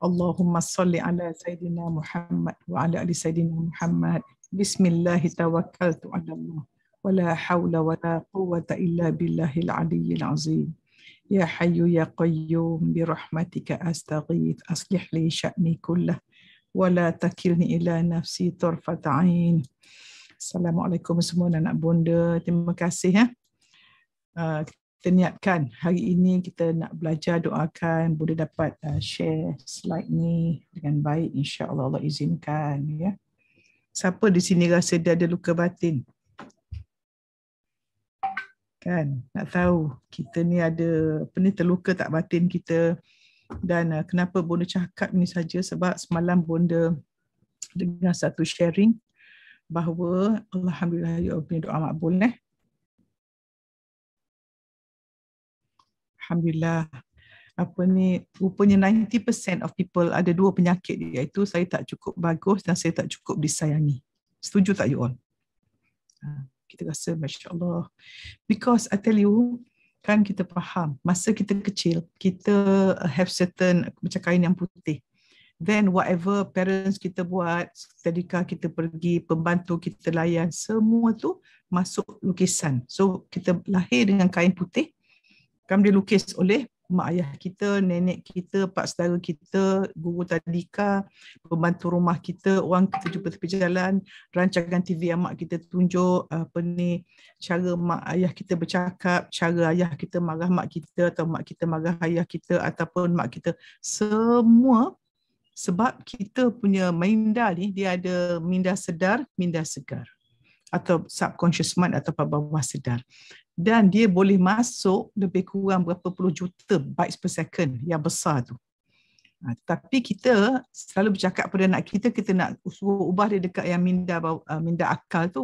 Allahumma salli ala Sayyidina Muhammad wa ala ali Sayyidina Muhammad. Bismillah tawakkaltu ala Allah. Wa la hawla wa la quwata illa billahi al-aliyyil azim. Ya hayu ya qayyum bi rahmatika astaghith aslih li sya'ni kullah wa la takilni ila nafsi turfat ain. Assalamualaikum semua anak bunda. Terima kasih ya. Uh, kita niatkan hari ini kita nak belajar doakan boleh dapat uh, share slide ni dengan baik insya Allah Allah izinkan ya siapa di sini rasa dia ada luka batin kan nak tahu kita ni ada apa ni terluka tak batin kita dan uh, kenapa bonda cakap ni saja sebab semalam bonda dengar satu sharing bahawa alhamdulillah you ya punya doa makbul eh alhamdulillah apa ni rupanya 90% of people ada dua penyakit iaitu saya tak cukup bagus dan saya tak cukup disayangi. Setuju tak you all? Ha, kita rasa masya-Allah. Because I tell you kan kita faham masa kita kecil kita have certain macam kain yang putih. Then whatever parents kita buat, tadika kita pergi, pembantu kita layan, semua tu masuk lukisan. So kita lahir dengan kain putih kan dia lukis oleh mak ayah kita, nenek kita, pak saudara kita, guru tadika, pembantu rumah kita, orang kita jumpa tepi jalan, rancangan TV yang mak kita tunjuk, apa ni, cara mak ayah kita bercakap, cara ayah kita marah mak kita atau mak kita marah ayah kita ataupun mak kita. Semua sebab kita punya minda ni dia ada minda sedar, minda segar atau subconscious mind atau bawah sedar dan dia boleh masuk lebih kurang berapa puluh juta bytes per second yang besar tu ha, tapi kita selalu bercakap pada anak kita kita nak suruh ubah dia dekat yang minda eh, minda akal tu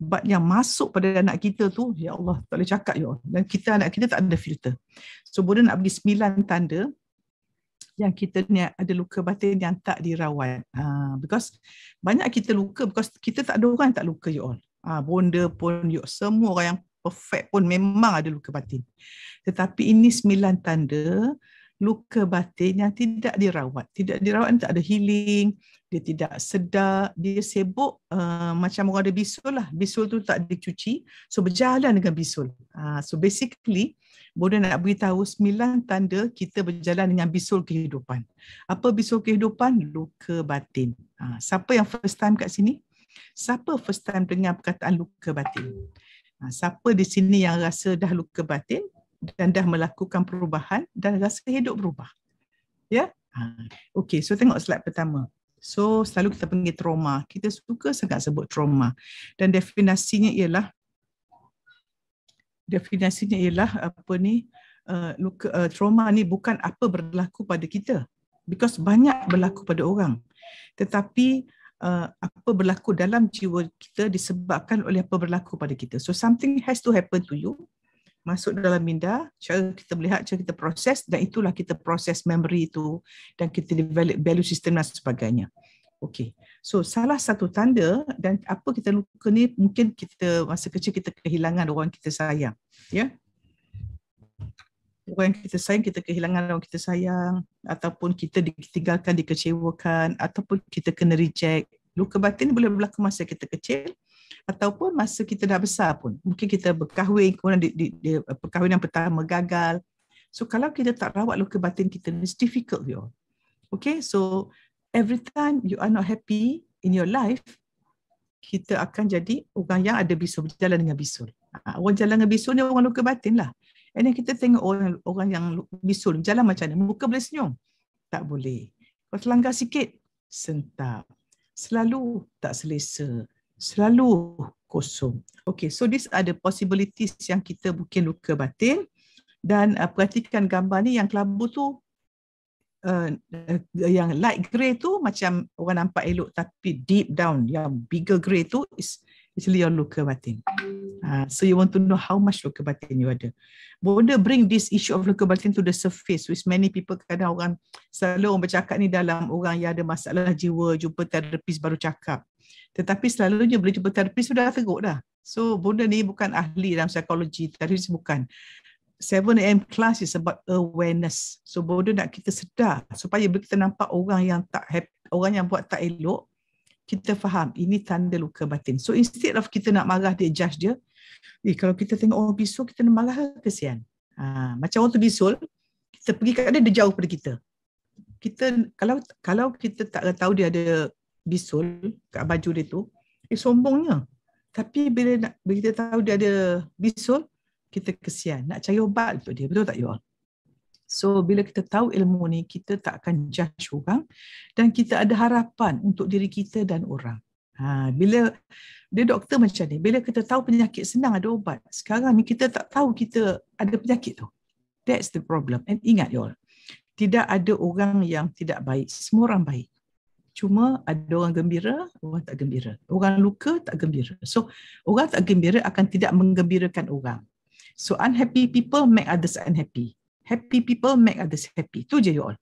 but yang masuk pada anak kita tu ya Allah tak boleh cakap ya dan kita anak kita tak ada filter so boleh nak bagi sembilan tanda yang kita ni ada luka batin yang tak dirawat. Uh, because banyak kita luka because kita tak ada orang tak luka you all. Uh, ah, bonda pun you semua orang yang perfect pun memang ada luka batin. Tetapi ini sembilan tanda luka batin yang tidak dirawat. Tidak dirawat tak ada healing, dia tidak sedar, dia sibuk uh, macam orang ada bisul lah. Bisul tu tak dicuci, so berjalan dengan bisul. Uh, so basically, boleh nak beritahu sembilan tanda kita berjalan dengan bisul kehidupan. Apa bisul kehidupan? Luka batin. Uh, siapa yang first time kat sini? Siapa first time dengar perkataan luka batin? Ah, siapa di sini yang rasa dah luka batin? dan dah melakukan perubahan dan rasa hidup berubah. Ya? Ha. Okey, so tengok slide pertama. So selalu kita panggil trauma. Kita suka sangat sebut trauma. Dan definasinya ialah definasinya ialah apa ni? Uh, luka, uh, trauma ni bukan apa berlaku pada kita. Because banyak berlaku pada orang. Tetapi uh, apa berlaku dalam jiwa kita disebabkan oleh apa berlaku pada kita. So something has to happen to you masuk dalam minda, cara kita melihat, cara kita proses dan itulah kita proses memory itu dan kita develop value system dan sebagainya. Okey. So salah satu tanda dan apa kita luka ni mungkin kita masa kecil kita kehilangan orang kita sayang. Ya. Yeah? Orang kita sayang kita kehilangan orang kita sayang ataupun kita ditinggalkan, dikecewakan ataupun kita kena reject. Luka batin boleh berlaku masa kita kecil ataupun masa kita dah besar pun mungkin kita berkahwin kemudian di, di, di, eh, perkahwinan pertama gagal so kalau kita tak rawat luka batin kita it's difficult you okay so every time you are not happy in your life kita akan jadi orang yang ada bisul berjalan dengan bisul ha, orang jalan dengan bisul ni orang luka batin lah and then kita tengok orang orang yang bisul jalan macam ni, muka boleh senyum tak boleh kalau terlanggar sikit sentap selalu tak selesa selalu kosong. Okay, so this are the possibilities yang kita mungkin luka batin dan uh, perhatikan gambar ni yang kelabu tu uh, uh, yang light grey tu macam orang nampak elok tapi deep down yang bigger grey tu is actually your luka batin. Uh, so you want to know how much luka batin you ada. Bonda bring this issue of luka batin to the surface which many people kadang orang selalu orang bercakap ni dalam orang yang ada masalah jiwa jumpa terapis baru cakap. Tetapi selalunya bila jumpa terapis sudah teruk dah. So bunda ni bukan ahli dalam psikologi, terapis bukan. 7am class is about awareness. So bunda nak kita sedar supaya bila kita nampak orang yang tak happy, orang yang buat tak elok, kita faham ini tanda luka batin. So instead of kita nak marah dia, judge dia, eh, kalau kita tengok orang bisul, kita nak marah ke kesian? Ha, macam orang tu bisul, kita pergi kat dia, dia jauh pada kita. Kita kalau kalau kita tak tahu dia ada bisul kat baju dia tu, eh sombongnya. Tapi bila nak bila kita tahu dia ada bisul, kita kesian. Nak cari ubat untuk dia. Betul tak you all? So bila kita tahu ilmu ni, kita tak akan judge orang dan kita ada harapan untuk diri kita dan orang. Ha, bila dia doktor macam ni, bila kita tahu penyakit senang ada ubat, sekarang ni kita tak tahu kita ada penyakit tu. That's the problem. And ingat you all, tidak ada orang yang tidak baik. Semua orang baik cuma ada orang gembira, orang tak gembira. Orang luka tak gembira. So, orang tak gembira akan tidak menggembirakan orang. So, unhappy people make others unhappy. Happy people make others happy. Itu je you all.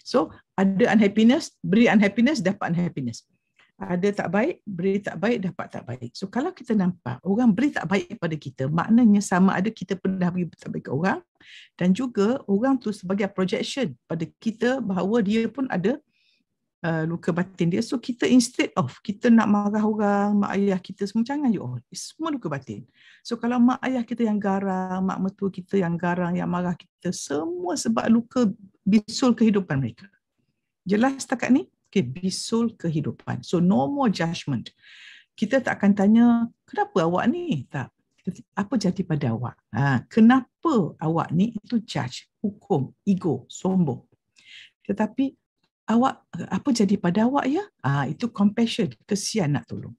So, ada unhappiness, beri unhappiness, dapat unhappiness. Ada tak baik, beri tak baik, dapat tak baik. So, kalau kita nampak orang beri tak baik pada kita, maknanya sama ada kita pernah beri tak baik ke orang dan juga orang tu sebagai projection pada kita bahawa dia pun ada Uh, luka batin dia. So kita instead of kita nak marah orang, mak ayah kita semua, jangan you all. It's semua luka batin. So kalau mak ayah kita yang garang, mak metua kita yang garang, yang marah kita, semua sebab luka bisul kehidupan mereka. Jelas setakat ni? Okay, bisul kehidupan. So no more judgement. Kita tak akan tanya, kenapa awak ni? Tak. Apa jadi pada awak? Ha, kenapa awak ni itu judge, hukum, ego, sombong. Tetapi awak apa jadi pada awak ya? Ah itu compassion, kesian nak tolong.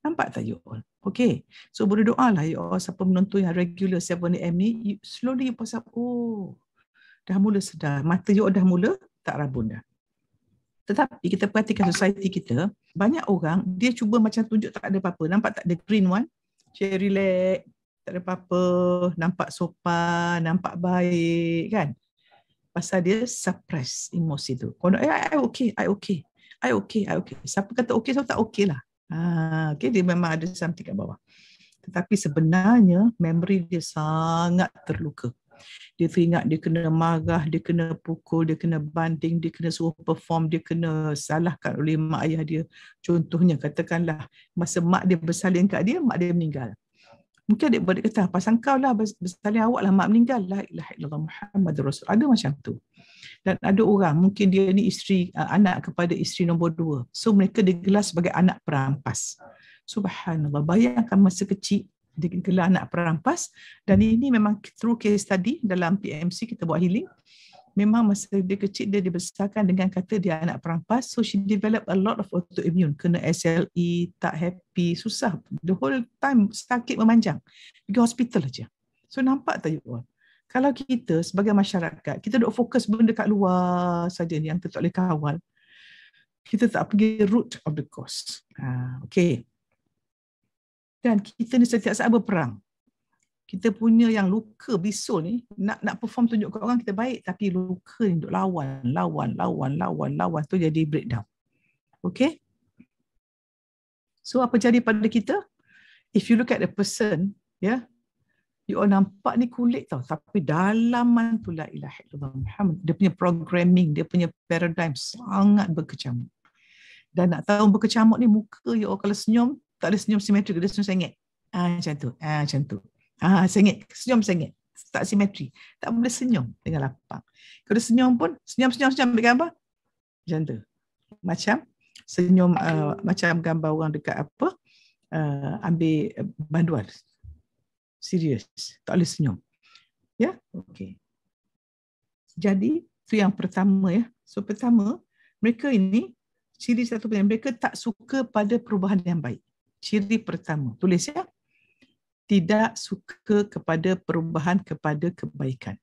Nampak tak you all? Okay. So boleh doa lah you all siapa menonton yang regular 7am ni you slowly you pasal oh dah mula sedar. Mata you dah mula tak rabun dah. Tetapi kita perhatikan society kita, banyak orang dia cuba macam tunjuk tak ada apa-apa. Nampak tak ada green one? Cik relax. Tak ada apa-apa. Nampak sopan. Nampak baik. Kan? pasal dia suppress emosi tu. Kau nak, eh, I, I okay, I okay. I okay, I okay. Siapa kata okay, siapa tak okay lah. Ha, okay, dia memang ada something kat bawah. Tetapi sebenarnya, memory dia sangat terluka. Dia teringat dia kena marah, dia kena pukul, dia kena banding, dia kena suruh perform, dia kena salahkan oleh mak ayah dia. Contohnya, katakanlah masa mak dia bersalin kat dia, mak dia meninggal mungkin adik-beradik kata ah, pasang kau lah bersalin awak lah mak meninggal la ilaha muhammad rasul ada macam tu dan ada orang mungkin dia ni isteri uh, anak kepada isteri nombor dua so mereka digelar sebagai anak perampas subhanallah bayangkan masa kecil digelar anak perampas dan ini memang true case tadi dalam PMC kita buat healing memang masa dia kecil dia dibesarkan dengan kata dia anak perampas so she develop a lot of autoimmune kena SLE tak happy susah the whole time sakit memanjang pergi hospital aja so nampak tak you kalau kita sebagai masyarakat kita dok fokus benda kat luar saja yang tak boleh kawal kita tak pergi root of the cause ha, okay dan kita ni setiap saat berperang kita punya yang luka bisul ni nak nak perform tunjuk kat orang kita baik tapi luka ni duk lawan lawan lawan lawan lawan tu jadi breakdown. Okay? So apa jadi pada kita? If you look at the person, yeah, you all nampak ni kulit tau tapi dalaman tu la ilaha illallah Muhammad. Dia punya programming, dia punya paradigm sangat berkecamuk. Dan nak tahu berkecamuk ni muka you all kalau senyum tak ada senyum simetri dia senyum sengit. Ah macam tu. Ah macam tu. Ah sengit, senyum sengit. Tak simetri. Tak boleh senyum dengan lapang. Kalau senyum pun, senyum-senyum-senyum ambil gambar. Macam tu. Macam senyum, uh, macam gambar orang dekat apa, uh, ambil uh, banduan. Serius. Tak boleh senyum. Ya? Yeah? Okey. Jadi, tu yang pertama ya. So, pertama, mereka ini, ciri satu punya, mereka tak suka pada perubahan yang baik. Ciri pertama. Tulis ya tidak suka kepada perubahan kepada kebaikan.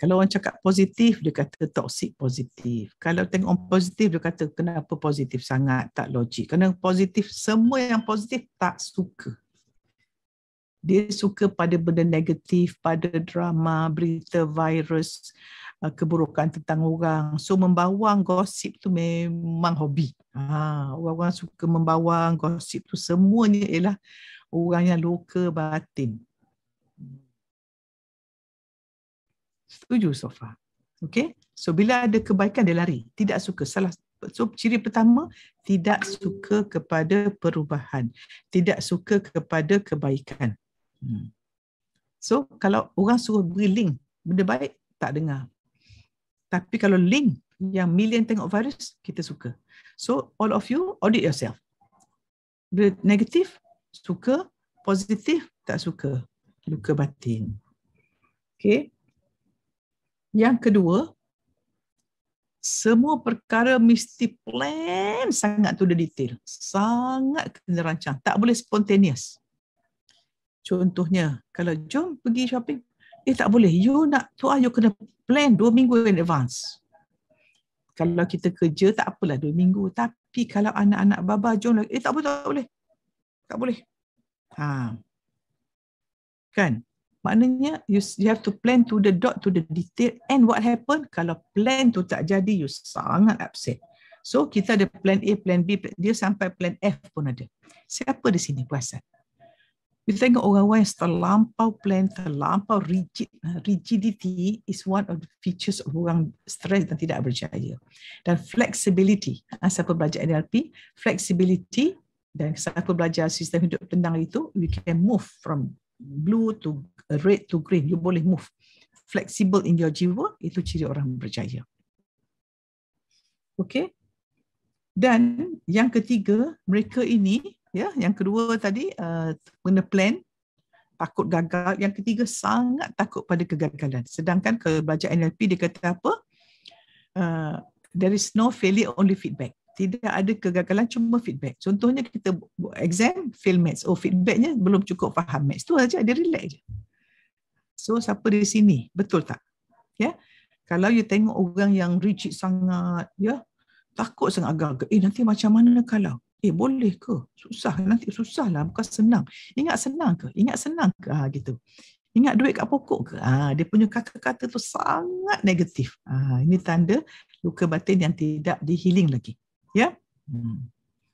Kalau orang cakap positif, dia kata toxic positif. Kalau tengok orang positif, dia kata kenapa positif sangat, tak logik. Kerana positif, semua yang positif tak suka dia suka pada benda negatif pada drama berita virus uh, keburukan tentang orang so membawang gosip tu memang hobi ha orang-orang suka membawang gosip tu semuanya ialah orang yang luka batin setuju sofa Okay. so bila ada kebaikan dia lari tidak suka salah So ciri pertama tidak suka kepada perubahan, tidak suka kepada kebaikan. Hmm. So kalau orang suruh beri link benda baik tak dengar. Tapi kalau link yang million tengok virus kita suka. So all of you audit yourself. Bila negatif suka, positif tak suka. Luka batin. Okay. Yang kedua, semua perkara mesti plan sangat tu detail. Sangat kena rancang. Tak boleh spontaneous. Contohnya, kalau jom pergi shopping, eh tak boleh. You nak tu ah, you kena plan dua minggu in advance. Kalau kita kerja, tak apalah dua minggu. Tapi kalau anak-anak baba jom, eh tak boleh, tak boleh. Tak boleh. Ha. Kan? Maknanya, you, you have to plan to the dot, to the detail. And what happen, kalau plan tu tak jadi, you sangat upset. So, kita ada plan A, plan B. Plan, dia sampai plan F pun ada. Siapa di sini puasa? You think overwhelm is yang lampau plan, terlampau rigid. Rigidity is one of the features of orang stress dan tidak berjaya. Dan flexibility, ha, siapa belajar NLP, flexibility dan siapa belajar sistem hidup tenang itu, you can move from blue to red to green. You boleh move. Flexible in your jiwa, itu ciri orang berjaya. Okay? Dan yang ketiga, mereka ini Ya, yang kedua tadi mengenai eh, uh, plan takut gagal. Yang ketiga sangat takut pada kegagalan. Sedangkan kalau belajar NLP dia kata apa? Uh, there is no failure only feedback. Tidak ada kegagalan cuma feedback. Contohnya kita buat exam fail maths. Oh feedbacknya belum cukup faham maths. Tu aja dia relax je. So siapa di sini? Betul tak? Ya. Yeah? Kalau you tengok orang yang rigid sangat, ya. Yeah? Takut sangat gagal. agak Eh nanti macam mana kalau? Eh boleh ke? Susah nanti susah lah bukan senang. Ingat senang ke? Ingat senang ke? Ha, gitu. Ingat duit kat pokok ke? Ha, dia punya kata-kata tu sangat negatif. Ha, ini tanda luka batin yang tidak dihealing lagi. Ya? Yeah? Hmm.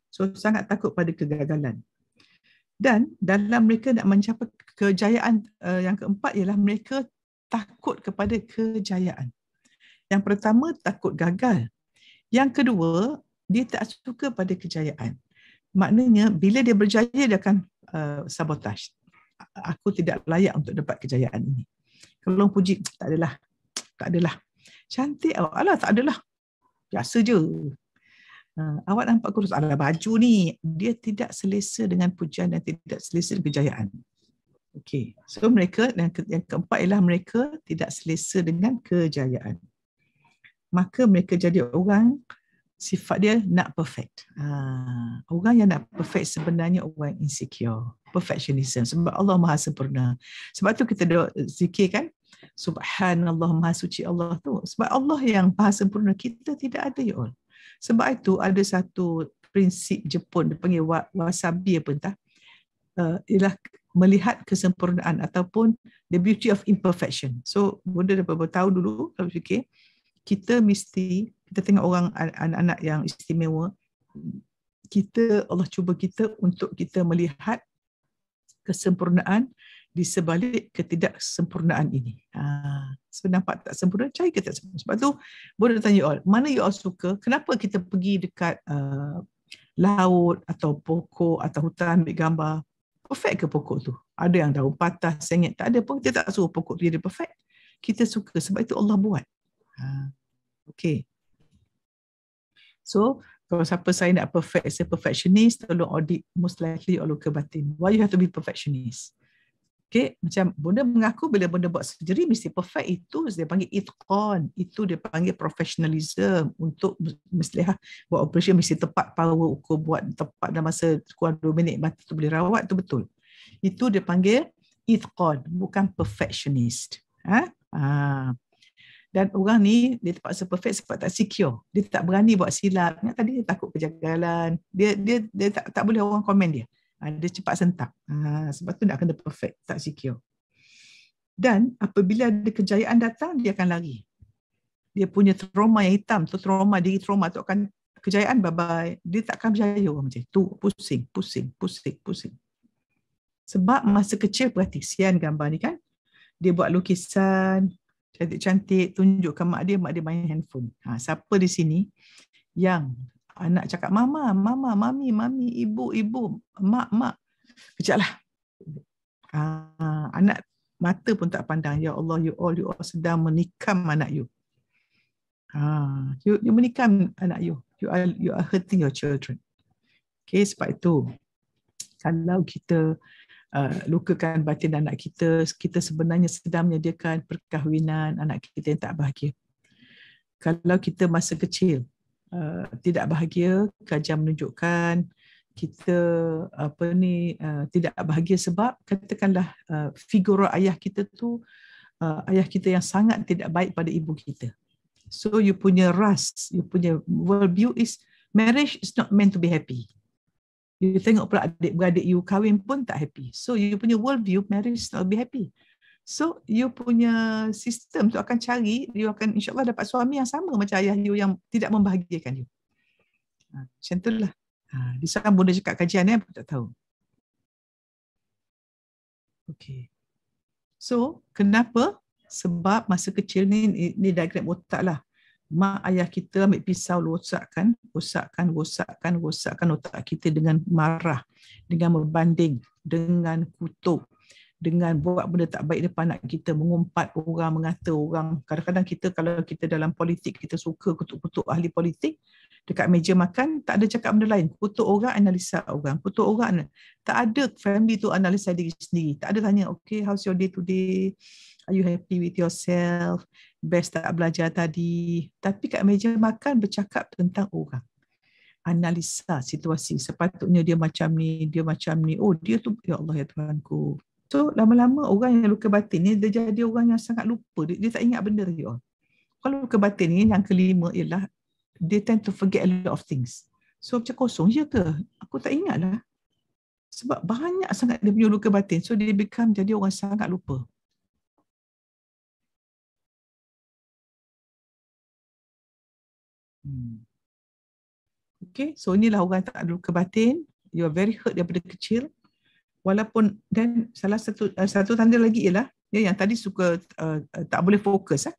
So sangat takut pada kegagalan. Dan dalam mereka nak mencapai kejayaan uh, yang keempat ialah mereka takut kepada kejayaan. Yang pertama takut gagal. Yang kedua, dia tak suka pada kejayaan. Maknanya bila dia berjaya dia akan uh, sabotaj. Aku tidak layak untuk dapat kejayaan ini. Kalau puji tak adalah. Tak adalah. Cantik awak. Alah tak adalah. Biasa je. Uh, awak nampak kurus ala baju ni. Dia tidak selesa dengan pujian dan tidak selesa dengan kejayaan. Okey, So mereka yang, ke- yang keempat ialah mereka tidak selesa dengan kejayaan. Maka mereka jadi orang sifat dia nak perfect. Ha, orang yang nak perfect sebenarnya orang insecure. Perfectionism. Sebab Allah maha sempurna. Sebab tu kita dah zikir kan. Subhanallah maha suci Allah tu. Sebab Allah yang maha sempurna. Kita tidak ada ya Allah. Sebab itu ada satu prinsip Jepun. Dia panggil wasabi apa entah. Uh, ialah melihat kesempurnaan ataupun the beauty of imperfection. So, benda beberapa tahun dulu, kalau fikir, kita mesti kita tengok orang anak-anak yang istimewa kita Allah cuba kita untuk kita melihat kesempurnaan di sebalik ketidaksempurnaan ini. Ha, sebab tak sempurna, cari kita sempurna. Sebab tu, boleh tanya you all, mana you all suka, kenapa kita pergi dekat uh, laut atau pokok atau hutan ambil gambar, perfect ke pokok tu? Ada yang daun patah, sengit, tak ada pun, kita tak suruh pokok tu jadi perfect. Kita suka, sebab itu Allah buat. Ha, okay. So kalau siapa saya nak perfect, saya perfectionist, tolong audit most likely your luka batin. Why you have to be perfectionist? Okay, macam benda mengaku bila benda buat sejari mesti perfect itu dia panggil itqan, itu dia panggil professionalism untuk mesti ha, buat operasi mesti tepat power ukur buat tepat dalam masa kurang dua minit mati tu boleh rawat tu betul. Itu dia panggil itqan bukan perfectionist. Ha? Ah dan orang ni dia terpaksa perfect sebab tak secure dia tak berani buat silap ingat tadi dia takut kejanggalan dia dia dia tak tak boleh orang komen dia ha, dia cepat sentak ha, sebab tu nak kena perfect tak secure dan apabila ada kejayaan datang dia akan lari dia punya trauma yang hitam tu trauma diri trauma tu akan kejayaan bye bye dia takkan akan berjaya orang macam tu pusing pusing pusing pusing sebab masa kecil perhati sian gambar ni kan dia buat lukisan cantik-cantik tunjukkan mak dia mak dia main handphone ha, siapa di sini yang anak cakap mama mama mami mami ibu ibu mak mak kejaplah ha, anak mata pun tak pandang ya Allah you all you all sedang menikam anak you ha, you, you menikam anak you you are you are hurting your children okay sebab itu kalau kita Uh, lukakan batin anak kita. Kita sebenarnya sedang menyediakan perkahwinan anak kita yang tak bahagia. Kalau kita masa kecil uh, tidak bahagia, kajian menunjukkan kita apa ni uh, tidak bahagia sebab katakanlah uh, figura ayah kita tu uh, ayah kita yang sangat tidak baik pada ibu kita. So you punya ras, you punya world view is marriage is not meant to be happy. You tengok pula adik-beradik you kahwin pun tak happy. So you punya world view marriage not be happy. So you punya sistem tu akan cari, you akan insyaAllah dapat suami yang sama macam ayah you yang tidak membahagiakan you. Ha, macam tu lah. Ha, di sana boleh cakap kajian eh, tak tahu. Okay. So kenapa? Sebab masa kecil ni, ni, ni diagram otak lah mak ayah kita ambil pisau rosakkan, rosakkan, rosakkan, rosakkan otak kita dengan marah, dengan membanding, dengan kutuk, dengan buat benda tak baik depan anak kita, mengumpat orang, mengata orang. Kadang-kadang kita kalau kita dalam politik, kita suka kutuk-kutuk ahli politik, dekat meja makan tak ada cakap benda lain kutuk orang analisa orang kutuk orang tak ada family tu analisa diri sendiri tak ada tanya okay how's your day today are you happy with yourself best tak belajar tadi tapi kat meja makan bercakap tentang orang analisa situasi sepatutnya dia macam ni dia macam ni oh dia tu ya Allah ya Tuhanku so lama-lama orang yang luka batin ni dia jadi orang yang sangat lupa dia, dia tak ingat benda dia kalau luka batin ni yang kelima ialah they tend to forget a lot of things. So macam kosong je ke? Aku tak ingat lah. Sebab banyak sangat dia punya luka batin. So dia become jadi orang sangat lupa. Hmm. Okay, so inilah orang tak ada luka batin. You are very hurt daripada kecil. Walaupun, dan salah satu uh, satu tanda lagi ialah, ya, yang tadi suka uh, tak boleh fokus. Eh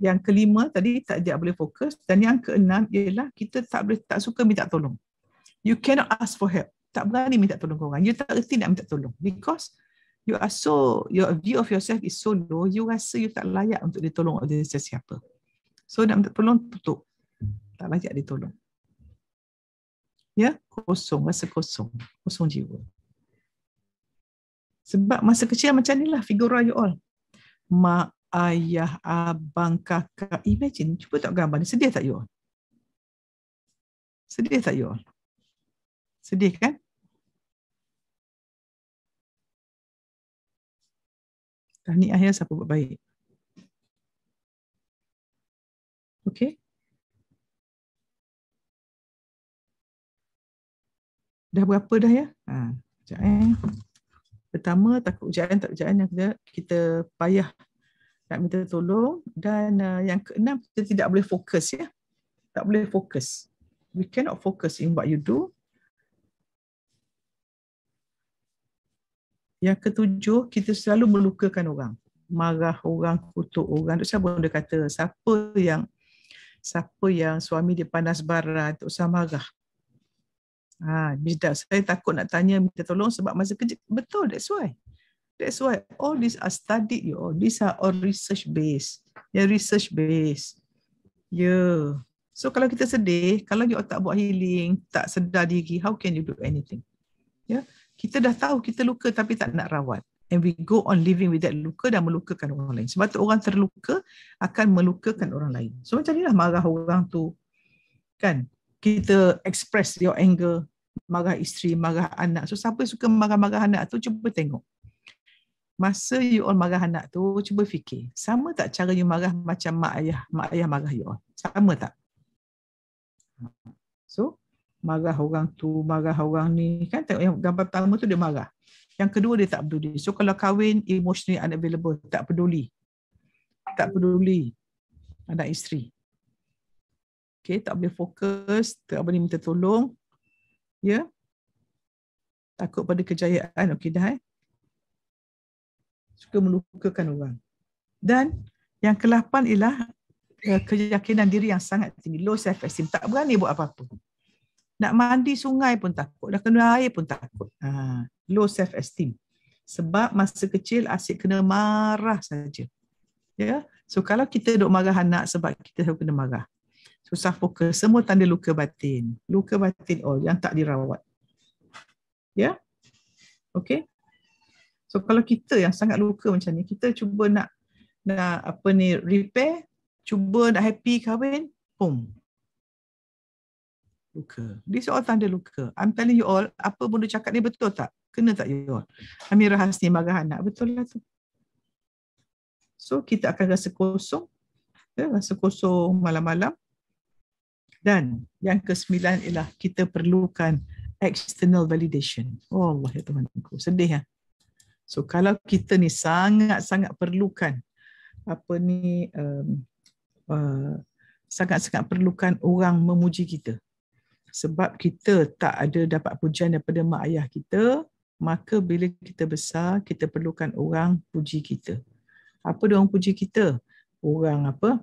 yang kelima tadi tak dia boleh fokus dan yang keenam ialah kita tak boleh tak suka minta tolong. You cannot ask for help. Tak berani minta tolong kau orang. You tak reti nak minta tolong because you are so your view of yourself is so low. You rasa you tak layak untuk ditolong oleh sesiapa. So nak minta tolong tutup. Tak layak ditolong. Ya, kosong, rasa kosong, kosong jiwa. Sebab masa kecil macam inilah figura you all. Mak, ayah, abang, kakak. Imagine, cuba tak gambar ni. Sedih tak you all? Sedih tak you all? Sedih kan? Tahniah ya siapa buat baik. Okay. Dah berapa dah ya? Ha, sekejap eh. Pertama takut ujian, tak ujian yang kita payah nak minta tolong dan uh, yang keenam kita tidak boleh fokus ya tak boleh fokus we cannot focus in what you do yang ketujuh kita selalu melukakan orang marah orang kutuk orang tu siapa dia kata siapa yang siapa yang suami dia panas bara tak usah marah ha saya takut nak tanya minta tolong sebab masa kerja betul that's why That's why all these are studied, you all. These are all research based. Yeah, research based. Yeah. So kalau kita sedih, kalau you tak buat healing, tak sedar diri, how can you do anything? Yeah. Kita dah tahu kita luka tapi tak nak rawat. And we go on living with that luka dan melukakan orang lain. Sebab tu orang terluka akan melukakan orang lain. So macam inilah marah orang tu. Kan? Kita express your anger. Marah isteri, marah anak. So siapa suka marah-marah anak tu, cuba tengok masa you all marah anak tu cuba fikir sama tak cara you marah macam mak ayah mak ayah marah you all sama tak so marah orang tu marah orang ni kan tengok yang gambar pertama tu dia marah yang kedua dia tak peduli so kalau kahwin emotionally unavailable tak peduli tak peduli anak isteri Okay, tak boleh fokus, tak boleh minta tolong. Ya. Yeah. Takut pada kejayaan. Okay dah eh suka melukakan orang. Dan yang kelapan ialah eh, keyakinan diri yang sangat tinggi. Low self-esteem. Tak berani buat apa-apa. Nak mandi sungai pun takut. Dah kena air pun takut. Ha, low self-esteem. Sebab masa kecil asyik kena marah saja. Ya? Yeah? So kalau kita duk marah anak sebab kita selalu kena marah. Susah fokus. Semua tanda luka batin. Luka batin all yang tak dirawat. Ya? Yeah? Okay? So kalau kita yang sangat luka macam ni, kita cuba nak nak apa ni repair, cuba nak happy kahwin, boom. Luka. This all tanda luka. I'm telling you all, apa bunda cakap ni betul tak? Kena tak you all? Amirah Hasni, Marah Anak, betul lah tu. So kita akan rasa kosong. Ya, rasa kosong malam-malam. Dan yang sembilan ialah kita perlukan external validation. Oh Allah ya Tuhan. Sedih ya. So kalau kita ni sangat-sangat perlukan apa ni um, uh, sangat-sangat perlukan orang memuji kita. Sebab kita tak ada dapat pujian daripada mak ayah kita, maka bila kita besar, kita perlukan orang puji kita. Apa dia orang puji kita? Orang apa?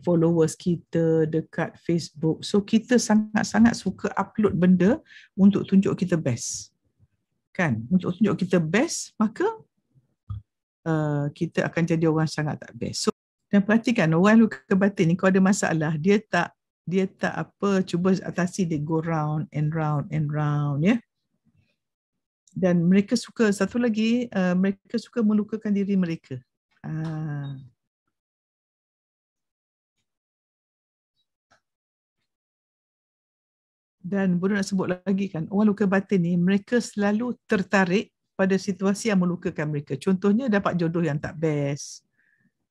Followers kita dekat Facebook. So kita sangat-sangat suka upload benda untuk tunjuk kita best kan untuk tunjuk kita best maka uh, kita akan jadi orang sangat tak best so dan perhatikan orang luka batin ni kalau ada masalah dia tak dia tak apa cuba atasi dia go round and round and round ya yeah? dan mereka suka satu lagi uh, mereka suka melukakan diri mereka ah dan Bunda nak sebut lagi kan orang luka batin ni mereka selalu tertarik pada situasi yang melukakan mereka. Contohnya dapat jodoh yang tak best,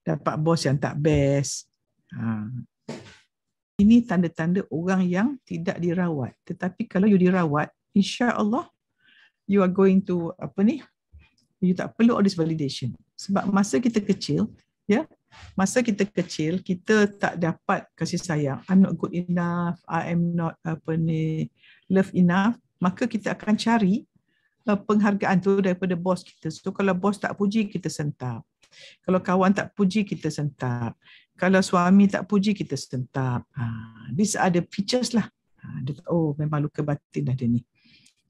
dapat bos yang tak best. Ha. Ini tanda-tanda orang yang tidak dirawat. Tetapi kalau you dirawat, insya Allah you are going to apa ni? You tak perlu all this validation. Sebab masa kita kecil, ya, masa kita kecil kita tak dapat kasih sayang i'm not good enough i am not apa ni love enough maka kita akan cari uh, penghargaan tu daripada bos kita so kalau bos tak puji kita sentap kalau kawan tak puji kita sentap kalau suami tak puji kita sentap ha these are the features lah ha, oh memang luka batin dah dia ni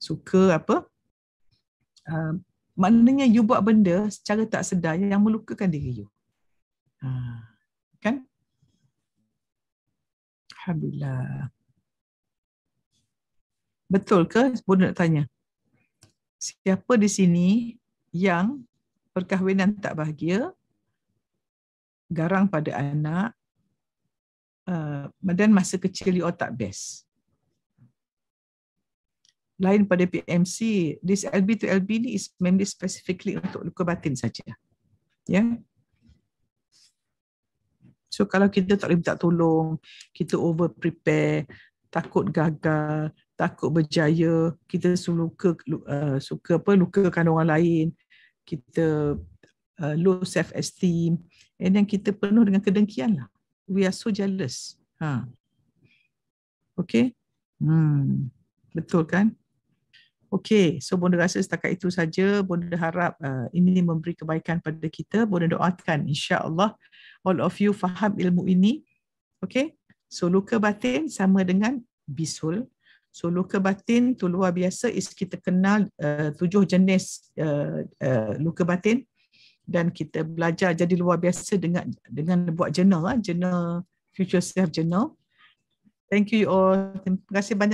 suka apa uh, maknanya you buat benda secara tak sedar yang melukakan diri you kan? Alhamdulillah. Betul ke? Boleh nak tanya. Siapa di sini yang perkahwinan tak bahagia, garang pada anak, uh, masa kecil you all tak best? Lain pada PMC, this LB to LB ni is mainly specifically untuk luka batin saja. Ya, yeah? So kalau kita tak boleh minta tolong, kita over prepare, takut gagal, takut berjaya, kita suka luka, luka, uh, suka apa lukakan orang lain, kita uh, low self esteem and then kita penuh dengan kedengkian lah. We are so jealous. Ha. Okay? Hmm. Betul kan? Okay, so Bonda rasa setakat itu saja. Bonda harap uh, ini memberi kebaikan pada kita. Bonda doakan insya Allah all of you faham ilmu ini. Okay. So luka batin sama dengan bisul. So luka batin tu luar biasa is kita kenal uh, tujuh jenis uh, uh, luka batin dan kita belajar jadi luar biasa dengan dengan buat jurnal, ah, jurnal future self journal. Thank you all. Terima kasih banyak.